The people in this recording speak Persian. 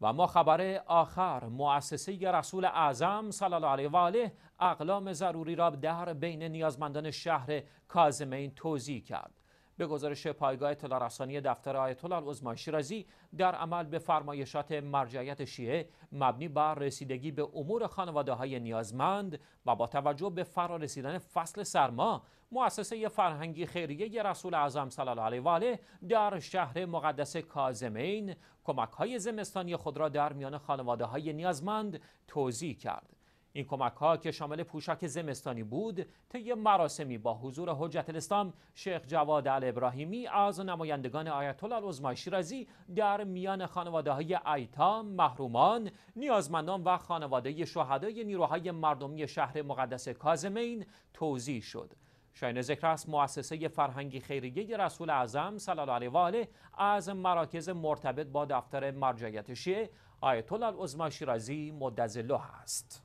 و ما خبر آخر مؤسسه رسول اعظم صلی الله علیه و آله اقلام ضروری را در بین نیازمندان شهر کازمین توضیح کرد به گزارش پایگاه اطلاع رسانی دفتر آیت الله العظما شیرازی در عمل به فرمایشات مرجعیت شیعه مبنی بر رسیدگی به امور خانواده های نیازمند و با توجه به فرا رسیدن فصل سرما مؤسسه فرهنگی خیریه رسول اعظم صلی الله علیه و آله در شهر مقدس کاظمین کمک های زمستانی خود را در میان خانواده های نیازمند توضیح کرد این کمک ها که شامل پوشاک زمستانی بود طی مراسمی با حضور حجت الاسلام شیخ جواد ال ابراهیمی از نمایندگان آیت الله شیرازی در میان خانواده های ایتام محرومان نیازمندان و خانواده شهدای نیروهای مردمی شهر مقدس کازمین توضیح شد شاین ذکر است مؤسسه فرهنگی خیریه رسول اعظم صلی الله علیه و آله از مراکز مرتبط با دفتر مرجعیت شیعه آیت الله شیرازی مدظله است